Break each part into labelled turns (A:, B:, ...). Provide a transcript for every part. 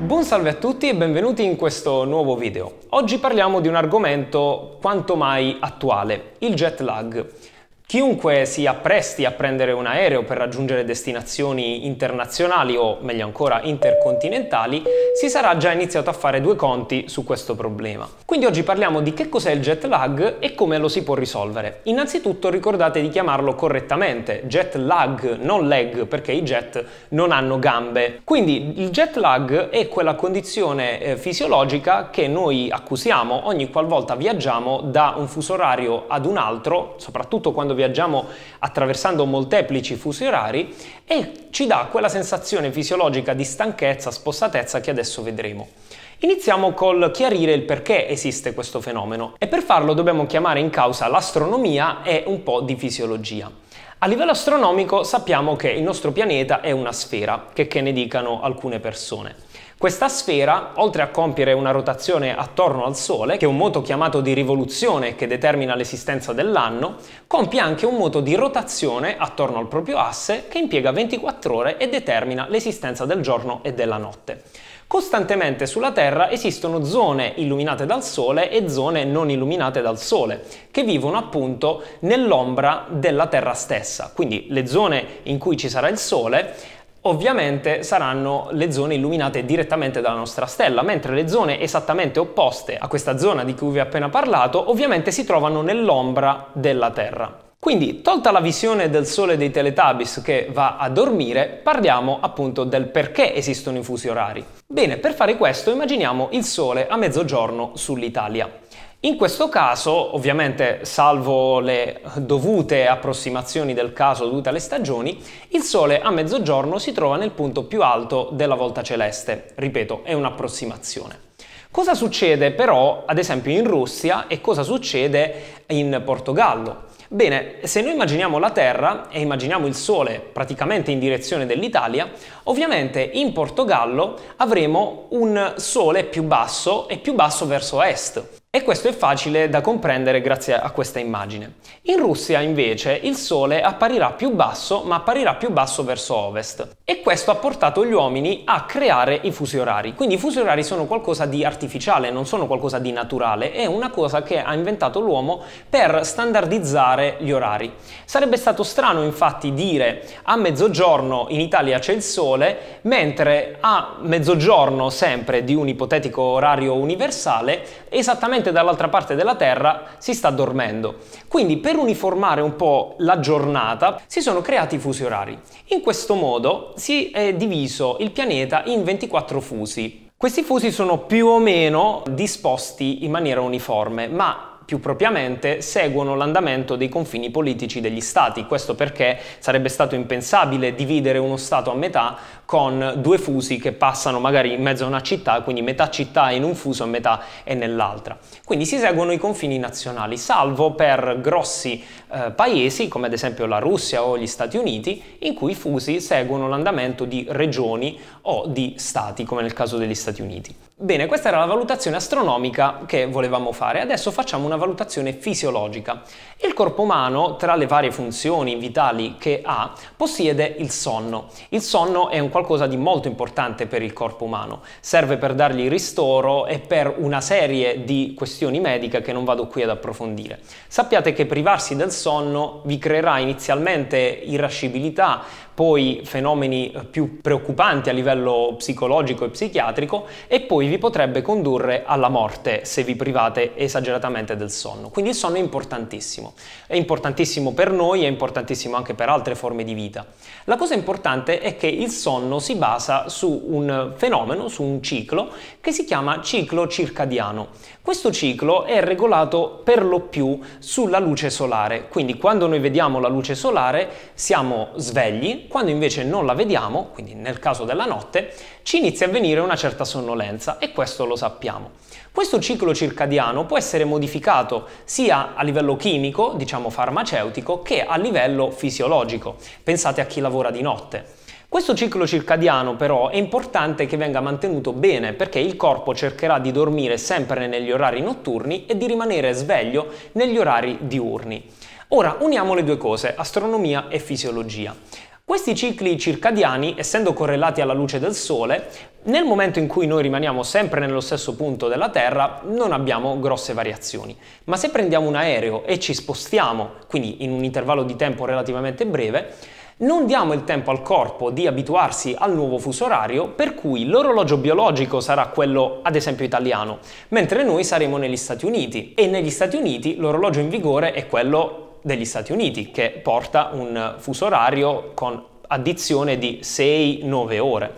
A: Buon salve a tutti e benvenuti in questo nuovo video. Oggi parliamo di un argomento quanto mai attuale, il jet lag. Chiunque si appresti a prendere un aereo per raggiungere destinazioni internazionali o, meglio ancora, intercontinentali, si sarà già iniziato a fare due conti su questo problema. Quindi oggi parliamo di che cos'è il jet lag e come lo si può risolvere. Innanzitutto ricordate di chiamarlo correttamente, jet lag, non lag, perché i jet non hanno gambe. Quindi il jet lag è quella condizione eh, fisiologica che noi accusiamo ogni qualvolta viaggiamo da un fuso orario ad un altro, soprattutto quando viaggiamo attraversando molteplici fusi orari e ci dà quella sensazione fisiologica di stanchezza, spossatezza che adesso vedremo. Iniziamo col chiarire il perché esiste questo fenomeno e per farlo dobbiamo chiamare in causa l'astronomia e un po' di fisiologia. A livello astronomico sappiamo che il nostro pianeta è una sfera, che che ne dicano alcune persone. Questa sfera, oltre a compiere una rotazione attorno al Sole, che è un moto chiamato di rivoluzione che determina l'esistenza dell'anno, compie anche un moto di rotazione attorno al proprio asse che impiega 24 ore e determina l'esistenza del giorno e della notte. Costantemente sulla Terra esistono zone illuminate dal Sole e zone non illuminate dal Sole, che vivono appunto nell'ombra della Terra stessa. Quindi le zone in cui ci sarà il Sole ovviamente saranno le zone illuminate direttamente dalla nostra stella, mentre le zone esattamente opposte a questa zona di cui vi ho appena parlato ovviamente si trovano nell'ombra della Terra. Quindi, tolta la visione del Sole dei Teletubbies che va a dormire, parliamo appunto del perché esistono i fusi orari. Bene, per fare questo immaginiamo il Sole a mezzogiorno sull'Italia. In questo caso, ovviamente salvo le dovute approssimazioni del caso dovute alle stagioni, il Sole a mezzogiorno si trova nel punto più alto della volta celeste. Ripeto, è un'approssimazione. Cosa succede però, ad esempio, in Russia e cosa succede in Portogallo? Bene, se noi immaginiamo la Terra e immaginiamo il Sole praticamente in direzione dell'Italia, Ovviamente in Portogallo avremo un sole più basso e più basso verso est. E questo è facile da comprendere grazie a questa immagine. In Russia invece il sole apparirà più basso ma apparirà più basso verso ovest e questo ha portato gli uomini a creare i fusi orari. Quindi i fusi orari sono qualcosa di artificiale, non sono qualcosa di naturale, è una cosa che ha inventato l'uomo per standardizzare gli orari. Sarebbe stato strano infatti dire a mezzogiorno in Italia c'è il sole sole, mentre a mezzogiorno sempre di un ipotetico orario universale, esattamente dall'altra parte della Terra si sta dormendo. Quindi per uniformare un po' la giornata si sono creati i fusi orari. In questo modo si è diviso il pianeta in 24 fusi. Questi fusi sono più o meno disposti in maniera uniforme, ma più propriamente seguono l'andamento dei confini politici degli stati. Questo perché sarebbe stato impensabile dividere uno stato a metà con due fusi che passano magari in mezzo a una città, quindi metà città in un fuso e metà è nell'altra. Quindi si seguono i confini nazionali, salvo per grossi eh, paesi come ad esempio la Russia o gli Stati Uniti, in cui i fusi seguono l'andamento di regioni o di stati, come nel caso degli Stati Uniti. Bene, questa era la valutazione astronomica che volevamo fare, adesso facciamo una valutazione fisiologica. Il corpo umano, tra le varie funzioni vitali che ha, possiede il sonno. Il sonno è un qualcosa di molto importante per il corpo umano, serve per dargli ristoro e per una serie di questioni mediche che non vado qui ad approfondire. Sappiate che privarsi del sonno vi creerà inizialmente irascibilità, poi fenomeni più preoccupanti a livello psicologico e psichiatrico e poi vi potrebbe condurre alla morte se vi private esageratamente del sonno. Quindi il sonno è importantissimo. È importantissimo per noi, è importantissimo anche per altre forme di vita. La cosa importante è che il sonno si basa su un fenomeno, su un ciclo, che si chiama ciclo circadiano. Questo ciclo è regolato per lo più sulla luce solare, quindi quando noi vediamo la luce solare siamo svegli, quando invece non la vediamo, quindi nel caso della notte, ci inizia a venire una certa sonnolenza e questo lo sappiamo. Questo ciclo circadiano può essere modificato sia a livello chimico, diciamo farmaceutico, che a livello fisiologico. Pensate a chi lavora di notte. Questo ciclo circadiano però è importante che venga mantenuto bene perché il corpo cercherà di dormire sempre negli orari notturni e di rimanere sveglio negli orari diurni. Ora uniamo le due cose, astronomia e fisiologia. Questi cicli circadiani, essendo correlati alla luce del sole, nel momento in cui noi rimaniamo sempre nello stesso punto della Terra non abbiamo grosse variazioni, ma se prendiamo un aereo e ci spostiamo, quindi in un intervallo di tempo relativamente breve, non diamo il tempo al corpo di abituarsi al nuovo fuso orario, per cui l'orologio biologico sarà quello, ad esempio, italiano, mentre noi saremo negli Stati Uniti e negli Stati Uniti l'orologio in vigore è quello degli Stati Uniti, che porta un fuso orario con addizione di 6-9 ore.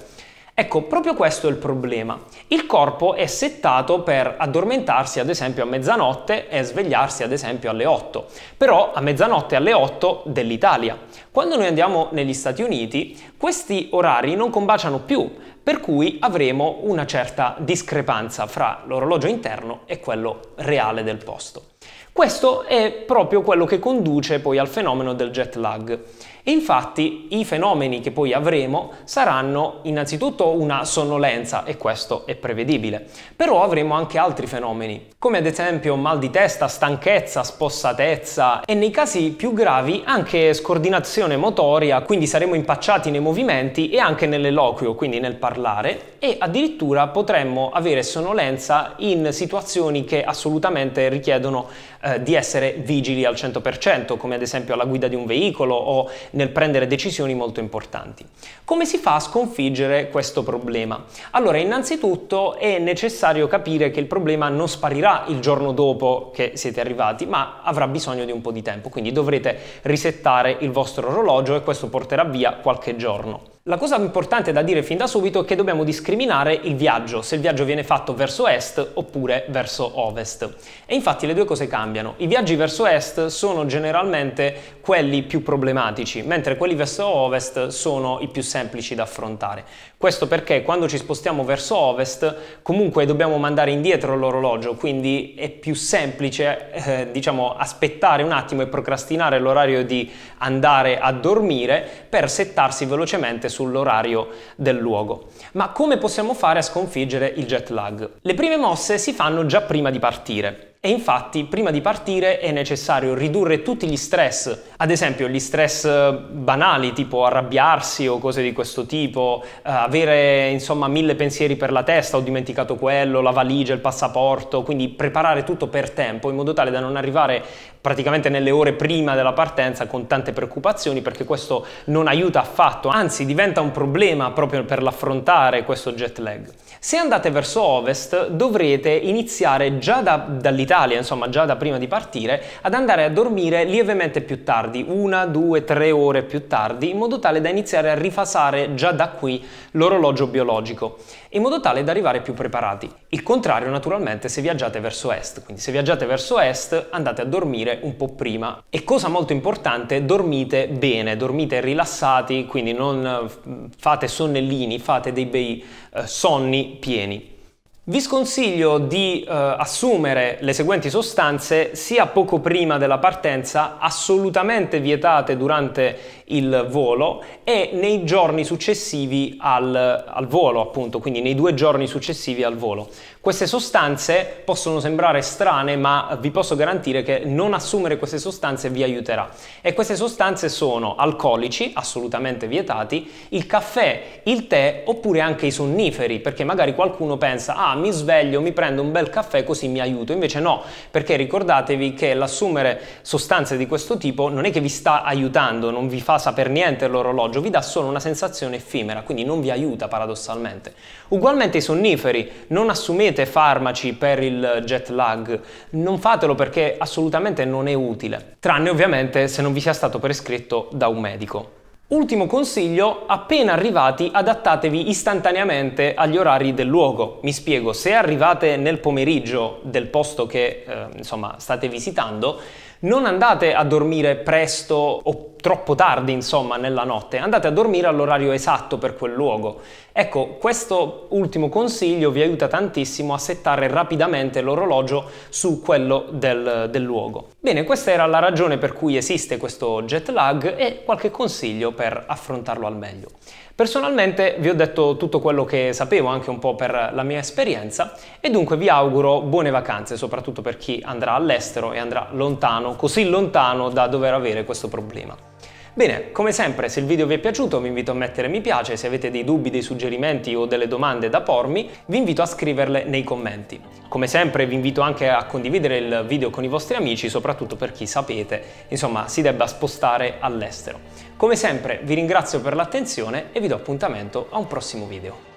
A: Ecco, proprio questo è il problema. Il corpo è settato per addormentarsi ad esempio a mezzanotte e svegliarsi ad esempio alle 8, però a mezzanotte alle 8 dell'Italia. Quando noi andiamo negli Stati Uniti, questi orari non combaciano più, per cui avremo una certa discrepanza fra l'orologio interno e quello reale del posto. Questo è proprio quello che conduce poi al fenomeno del jet lag. E infatti i fenomeni che poi avremo saranno innanzitutto una sonnolenza e questo è prevedibile, però avremo anche altri fenomeni, come ad esempio mal di testa, stanchezza, spossatezza e nei casi più gravi anche scordinazione motoria, quindi saremo impacciati nei movimenti e anche nell'eloquio, quindi nel parlare, e addirittura potremmo avere sonnolenza in situazioni che assolutamente richiedono eh, di essere vigili al 100%, come ad esempio alla guida di un veicolo o nel prendere decisioni molto importanti. Come si fa a sconfiggere questo problema? Allora, innanzitutto è necessario capire che il problema non sparirà il giorno dopo che siete arrivati, ma avrà bisogno di un po' di tempo, quindi dovrete risettare il vostro orologio e questo porterà via qualche giorno. La cosa importante da dire fin da subito è che dobbiamo discriminare il viaggio, se il viaggio viene fatto verso est oppure verso ovest. E infatti le due cose cambiano. I viaggi verso est sono generalmente quelli più problematici, mentre quelli verso ovest sono i più semplici da affrontare. Questo perché quando ci spostiamo verso ovest comunque dobbiamo mandare indietro l'orologio, quindi è più semplice eh, diciamo, aspettare un attimo e procrastinare l'orario di andare a dormire per settarsi velocemente sull'orario del luogo. Ma come possiamo fare a sconfiggere il jet lag? Le prime mosse si fanno già prima di partire. E infatti prima di partire è necessario ridurre tutti gli stress, ad esempio gli stress eh, banali tipo arrabbiarsi o cose di questo tipo, eh, avere insomma mille pensieri per la testa, ho dimenticato quello, la valigia, il passaporto, quindi preparare tutto per tempo in modo tale da non arrivare praticamente nelle ore prima della partenza con tante preoccupazioni perché questo non aiuta affatto, anzi diventa un problema proprio per l'affrontare questo jet lag. Se andate verso ovest dovrete iniziare già da, dall'Italia dall'Italia, insomma già da prima di partire, ad andare a dormire lievemente più tardi, una, due, tre ore più tardi, in modo tale da iniziare a rifasare già da qui l'orologio biologico, in modo tale da arrivare più preparati. Il contrario naturalmente se viaggiate verso est, quindi se viaggiate verso est andate a dormire un po' prima. E cosa molto importante, dormite bene, dormite rilassati, quindi non mm, fate sonnellini, fate dei bei eh, sonni pieni. Vi sconsiglio di eh, assumere le seguenti sostanze sia poco prima della partenza, assolutamente vietate durante il volo e nei giorni successivi al, al volo, appunto, quindi nei due giorni successivi al volo. Queste sostanze possono sembrare strane, ma vi posso garantire che non assumere queste sostanze vi aiuterà. E queste sostanze sono alcolici, assolutamente vietati, il caffè, il tè oppure anche i sonniferi, perché magari qualcuno pensa, ah mi sveglio, mi prendo un bel caffè così mi aiuto. Invece no, perché ricordatevi che l'assumere sostanze di questo tipo non è che vi sta aiutando, non vi fa sapere niente l'orologio, vi dà solo una sensazione effimera, quindi non vi aiuta paradossalmente. Ugualmente i sonniferi, non assumete prendete farmaci per il jet lag, non fatelo perché assolutamente non è utile, tranne ovviamente se non vi sia stato prescritto da un medico. Ultimo consiglio, appena arrivati adattatevi istantaneamente agli orari del luogo. Mi spiego, se arrivate nel pomeriggio del posto che eh, insomma, state visitando, non andate a dormire presto o troppo tardi, insomma, nella notte. Andate a dormire all'orario esatto per quel luogo. Ecco, questo ultimo consiglio vi aiuta tantissimo a settare rapidamente l'orologio su quello del, del luogo. Bene, questa era la ragione per cui esiste questo jet lag e qualche consiglio per affrontarlo al meglio. Personalmente vi ho detto tutto quello che sapevo anche un po' per la mia esperienza e dunque vi auguro buone vacanze soprattutto per chi andrà all'estero e andrà lontano, così lontano da dover avere questo problema. Bene, come sempre se il video vi è piaciuto vi invito a mettere mi piace, se avete dei dubbi, dei suggerimenti o delle domande da pormi vi invito a scriverle nei commenti. Come sempre vi invito anche a condividere il video con i vostri amici, soprattutto per chi sapete, insomma, si debba spostare all'estero. Come sempre vi ringrazio per l'attenzione e vi do appuntamento a un prossimo video.